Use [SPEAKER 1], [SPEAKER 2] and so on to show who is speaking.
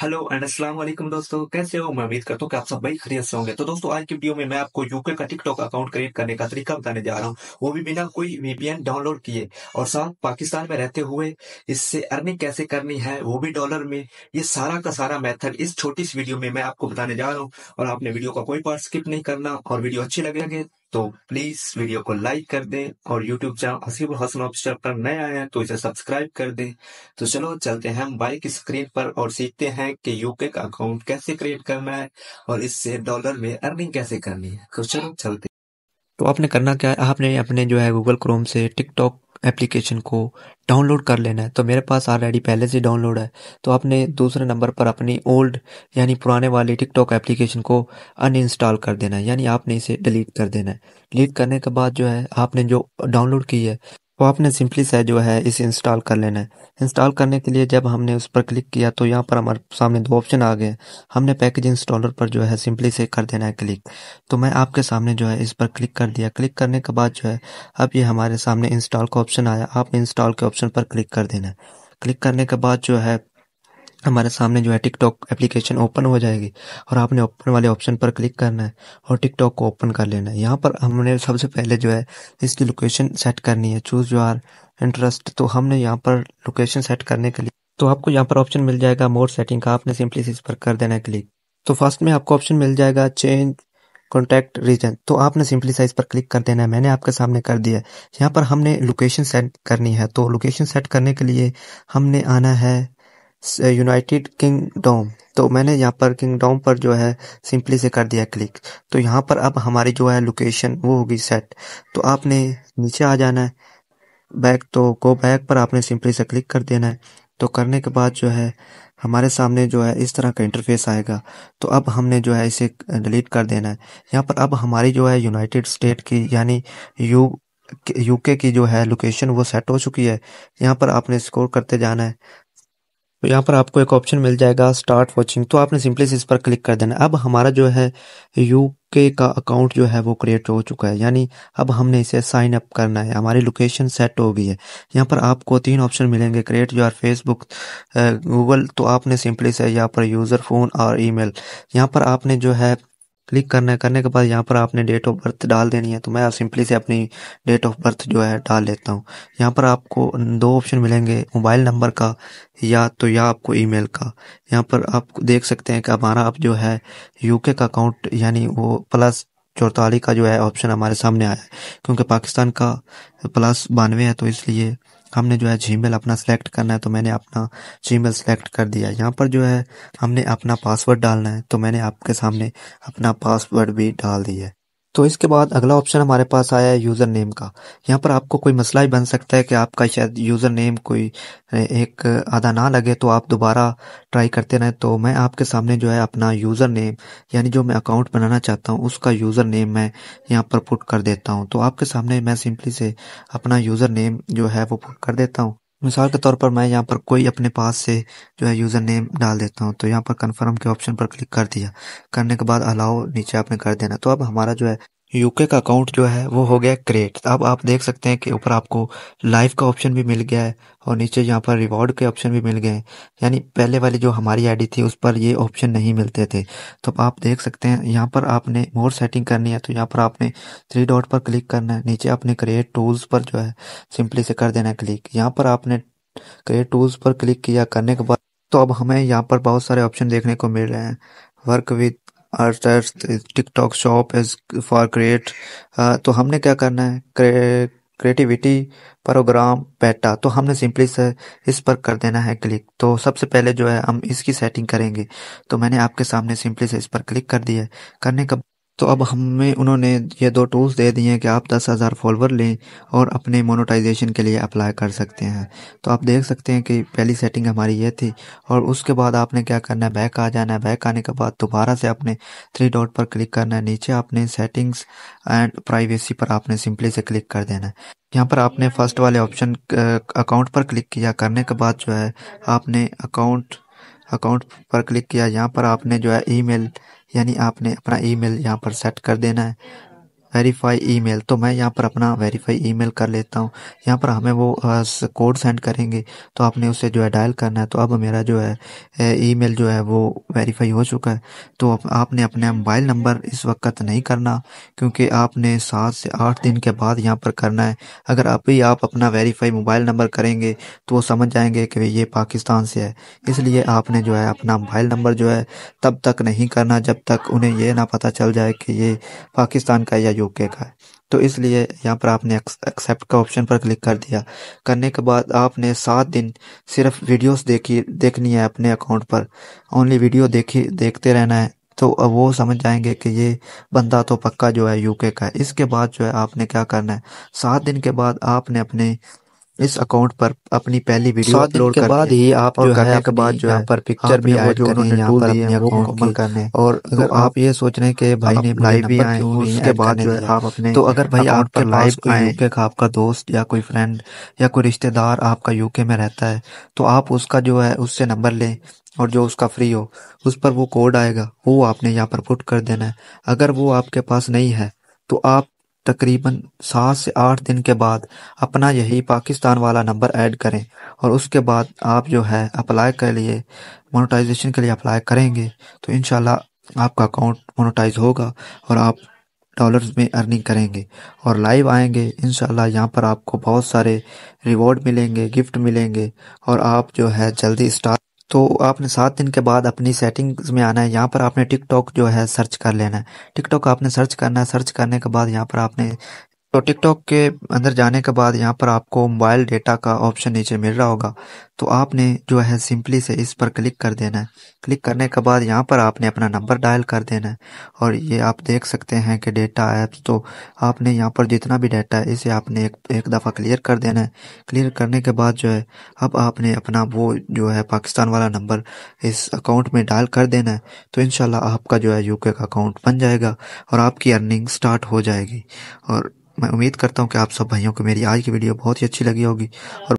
[SPEAKER 1] hello and अस्सलाम वालेकुम दोस्तों कैसे हो मैं उम्मीद करता हूँ कि आप सब भाई खरीद से होंगे तो दोस्तों आज की वीडियो में मैं आपको यूके का टिकटॉक अकाउंट क्रिएट करने का तरीका बताने जा रहा हूँ वो भी बिना कोई वीपीएन डाउनलोड किए और साथ पाकिस्तान में रहते हुए इससे अर्निंग कैसे करनी है वो भी डॉलर में ये सारा का सारा मेथड इस छोटी सी वीडियो में मैं आपको बताने जा रहा हूँ और आपने वीडियो का कोई पार्ट स्किप नहीं करना और वीडियो अच्छी लगेगी तो प्लीज वीडियो को लाइक कर दें और YouTube channel Haseeb Hasan officer पर नए आए हैं तो इसे सब्सक्राइब कर दें तो चलो चलते हैं हम बाइक स्क्रीन पर और सीखते हैं कि यूके का अकाउंट कैसे क्रिएट करना है और इससे डॉलर में अर्निंग कैसे करनी है तो चलो चलते तो आपने करना क्या है आपने अपने जो है गूगल क्रोम से टिकटॉक एप्लीकेशन को डाउनलोड कर लेना है तो मेरे पास ऑलरेडी पहले से डाउनलोड है तो आपने दूसरे नंबर पर अपनी ओल्ड यानी पुराने वाले टिकटॉक एप्लीकेशन को अनइंस्टॉल कर देना है यानी आपने इसे डिलीट कर देना है डिलीट करने के बाद जो है आपने जो डाउनलोड की है तो आपने सिंपली से जो है इसे इंस्टॉल कर लेना है इंस्टॉल करने के लिए जब हमने उस पर क्लिक किया तो यहाँ पर हमारे सामने दो ऑप्शन आ गए हमने पैकेज इंस्टॉलर पर जो है सिंपली से कर देना है क्लिक तो मैं आपके सामने जो है इस पर क्लिक कर दिया क्लिक करने के बाद जो है अब ये हमारे सामने इंस्टॉल का ऑप्शन आया आप इंस्टॉल के ऑप्शन पर क्लिक कर देना है क्लिक करने के बाद जो है हमारे सामने जो है टिकटॉक एप्लीकेशन ओपन हो जाएगी और आपने ओपन वाले ऑप्शन पर क्लिक करना है और टिकटॉक को ओपन कर लेना है यहाँ पर हमने सबसे पहले जो है इसकी लोकेशन सेट करनी है चूज़ यू आर इंटरेस्ट तो हमने यहाँ पर लोकेशन सेट करने के लिए तो आपको यहाँ पर ऑप्शन मिल जाएगा मोर सेटिंग का आपने सिंपली इस पर कर देना है क्लिक तो फर्स्ट में आपको ऑप्शन मिल जाएगा चेंज कॉन्टैक्ट रीजन तो आपने सिंपली साइज पर क्लिक कर देना है मैंने आपके सामने कर दिया है यहाँ पर हमने लोकेशन सेट करनी है तो लोकेशन सेट करने के लिए हमने आना है यूनाइटेड किंगडम तो मैंने यहाँ पर किंगडम पर जो है सिंपली से कर दिया क्लिक तो यहाँ पर अब हमारी जो है लोकेशन वो होगी सेट तो आपने नीचे आ जाना है बैक तो गो बैक पर आपने सिंपली से क्लिक कर देना है तो करने के बाद जो है हमारे सामने जो है इस तरह का इंटरफेस आएगा तो अब हमने जो है इसे डिलीट कर देना है यहाँ पर अब हमारी जो है यूनाइटेड स्टेट की यानी यू यूके की जो है लोकेशन वो सेट हो चुकी है यहाँ पर आपने स्कोर करते जाना है तो यहाँ पर आपको एक ऑप्शन मिल जाएगा स्टार्ट वॉचिंग तो आपने सिंपली इस पर क्लिक कर देना अब हमारा जो है यू के का अकाउंट जो है वो क्रिएट हो चुका है यानी अब हमने इसे साइन अप करना है हमारी लोकेशन सेट हो गई है यहाँ पर आपको तीन ऑप्शन मिलेंगे क्रिएट योर फेसबुक गूगल तो आपने सिंपली से यहाँ पर यूज़र फ़ोन और ईमेल यहाँ पर आपने जो है क्लिक करना है करने के बाद यहाँ पर आपने डेट ऑफ बर्थ डाल देनी है तो मैं सिंपली से अपनी डेट ऑफ बर्थ जो है डाल लेता हूँ यहाँ पर आपको दो ऑप्शन मिलेंगे मोबाइल नंबर का या तो या आपको ईमेल का यहाँ पर आप देख सकते हैं कि हमारा अब जो है यूके का अकाउंट यानी वो प्लस चौतालीस का जो है ऑप्शन हमारे सामने आया है क्योंकि पाकिस्तान का प्लस बानवे है तो इसलिए हमने जो है जी अपना सेलेक्ट करना है तो मैंने अपना जी मेल सेलेक्ट कर दिया यहाँ पर जो है हमने अपना पासवर्ड डालना है तो मैंने आपके सामने अपना पासवर्ड भी डाल दिया है तो इसके बाद अगला ऑप्शन हमारे पास आया है यूज़र नेम का यहाँ पर आपको कोई मसला ही बन सकता है कि आपका शायद यूज़र नेम कोई एक आधा ना लगे तो आप दोबारा ट्राई करते रहें तो मैं आपके सामने जो है अपना यूज़र नेम यानी जो मैं अकाउंट बनाना चाहता हूँ उसका यूज़र नेम मैं यहाँ पर पुट कर देता हूँ तो आपके सामने मैं सिंपली से अपना यूज़र नेम जो है वो पुट कर देता हूँ मिसाल के तौर पर मैं यहाँ पर कोई अपने पास से जो है यूज़र नेम डाल देता हूँ तो यहाँ पर कन्फर्म के ऑप्शन पर क्लिक कर दिया करने के बाद अलाउ नीचे आपने कर देना तो अब हमारा जो है यूके का अकाउंट जो है वो हो गया क्रिएट अब आप देख सकते हैं कि ऊपर आपको लाइव का ऑप्शन भी मिल गया है और नीचे यहाँ पर रिवॉर्ड के ऑप्शन भी मिल गए हैं यानी पहले वाली जो हमारी आईडी थी उस पर ये ऑप्शन नहीं मिलते थे तो आप देख सकते हैं यहाँ पर आपने मोर सेटिंग करनी है तो यहाँ पर आपने थ्री डॉट पर क्लिक करना है नीचे आपने क्रिएट टूल्स पर जो है सिंपली से कर देना है क्लिक यहाँ पर आपने क्रिएट टूल्स पर क्लिक किया करने के बाद तो अब हमें यहाँ पर बहुत सारे ऑप्शन देखने को मिल रहे हैं वर्क विद और TikTok shop is for create तो हमने क्या करना है क्रे, क्रिएटिविटी प्रोग्राम पेटा तो हमने सिंपली से इस पर कर देना है क्लिक तो सबसे पहले जो है हम इसकी सेटिंग करेंगे तो मैंने आपके सामने सिंपली से इस पर क्लिक कर दिया है करने का तो अब हमें उन्होंने ये दो टूल्स दे दिए हैं कि आप दस हज़ार फॉलोअर लें और अपने मोनोटाइजेशन के लिए अप्लाई कर सकते हैं तो आप देख सकते हैं कि पहली सेटिंग हमारी ये थी और उसके बाद आपने क्या करना है बैक आ जाना है बैक आने के बाद दोबारा से आपने थ्री डॉट पर क्लिक करना है नीचे आपने सेटिंग्स एंड प्राइवेसी पर आपने सिंपली से क्लिक कर देना है यहाँ पर आपने फर्स्ट वाले ऑप्शन अकाउंट पर क्लिक किया करने के बाद जो है आपने अकाउंट अकाउंट पर क्लिक किया यहाँ पर आपने जो है ईमेल यानी आपने अपना ईमेल यहाँ पर सेट कर देना है वेरीफाई ईमेल तो मैं यहाँ पर अपना वेरीफाई ईमेल कर लेता हूँ यहाँ पर हमें वो कोड सेंड करेंगे तो आपने उसे जो है डायल करना है तो अब मेरा जो है ईमेल जो है वो वेरीफाई हो चुका है तो आपने अपने मोबाइल नंबर इस वक्त नहीं करना क्योंकि आपने सात से आठ दिन के बाद यहाँ पर करना है अगर अभी आप अपना वेरीफाई मोबाइल नंबर करेंगे तो वो समझ जाएंगे कि ये पाकिस्तान से है इसलिए आपने जो है अपना मोबाइल नंबर जो है तब तक नहीं करना जब तक उन्हें यह ना पता चल जाए कि ये पाकिस्तान का या यूके का है तो इसलिए यहाँ पर आपने एक्सेप्ट का ऑप्शन पर क्लिक कर दिया करने के बाद आपने सात दिन सिर्फ वीडियोस देखी देखनी है अपने अकाउंट पर ओनली वीडियो देखी देखते रहना है तो अब वो समझ जाएंगे कि ये बंदा तो पक्का जो है यूके का है इसके बाद जो है आपने क्या करना है सात दिन के बाद आपने अपने इस अकाउंट पर अपनी पहली वीडियो अपलोड के बाद ही आप जो है के बाद जो है पर पिक्चर भी आए जो उन्होंने टूल दिए हैं वो मुकम्मल करने और अगर आप ये सोच रहे हैं कि भाई ने लाइव भी आए उसके बाद जो है आप अपने तो अगर भाई आपके लाइव आए यूके आपका दोस्त या कोई फ्रेंड या कोई रिश्तेदार आपका यूके में रहता है तो आप उसका जो है उससे नंबर लें और जो उसका फ्री हो उस पर वो कोड आएगा वो आपने यहाँ पर पुट कर देना है अगर वो आपके पास नहीं है तो आप तकरीबन सात से आठ दिन के बाद अपना यही पाकिस्तान वाला नंबर ऐड करें और उसके बाद आप जो है अप्लाई के लिए मोनोटाइजेशन के लिए अप्लाई करेंगे तो इन आपका अकाउंट मोनोटाइज होगा और आप डॉलर्स में अर्निंग करेंगे और लाइव आएंगे इन यहाँ पर आपको बहुत सारे रिवॉर्ड मिलेंगे गिफ्ट मिलेंगे और आप जो है जल्दी स्टार्ट तो आपने सात दिन के बाद अपनी सेटिंग्स में आना है यहाँ पर आपने टिकटॉक जो है सर्च कर लेना है टिकटॉक आपने सर्च करना है सर्च करने के बाद यहाँ पर आपने तो टिकटॉक के अंदर जाने के बाद यहाँ पर आपको मोबाइल डेटा का ऑप्शन नीचे मिल रहा होगा तो आपने जो है सिंपली से इस पर क्लिक कर देना है क्लिक करने के बाद यहाँ पर आपने अपना नंबर डायल कर देना है और ये आप देख सकते हैं कि डेटा ऐप्स तो आपने यहाँ पर जितना भी डेटा है इसे आपने एक एक दफ़ा क्लियर कर देना है क्लियर करने के बाद जो है अब आपने अपना वो जो है पाकिस्तान वाला नंबर इस अकाउंट में डायल कर देना है तो इन आपका जो है यूके का अकाउंट बन जाएगा और आपकी अर्निंग स्टार्ट हो जाएगी और मैं उम्मीद करता हूँ कि आप सब भाइयों को मेरी आज की वीडियो बहुत ही अच्छी लगी होगी और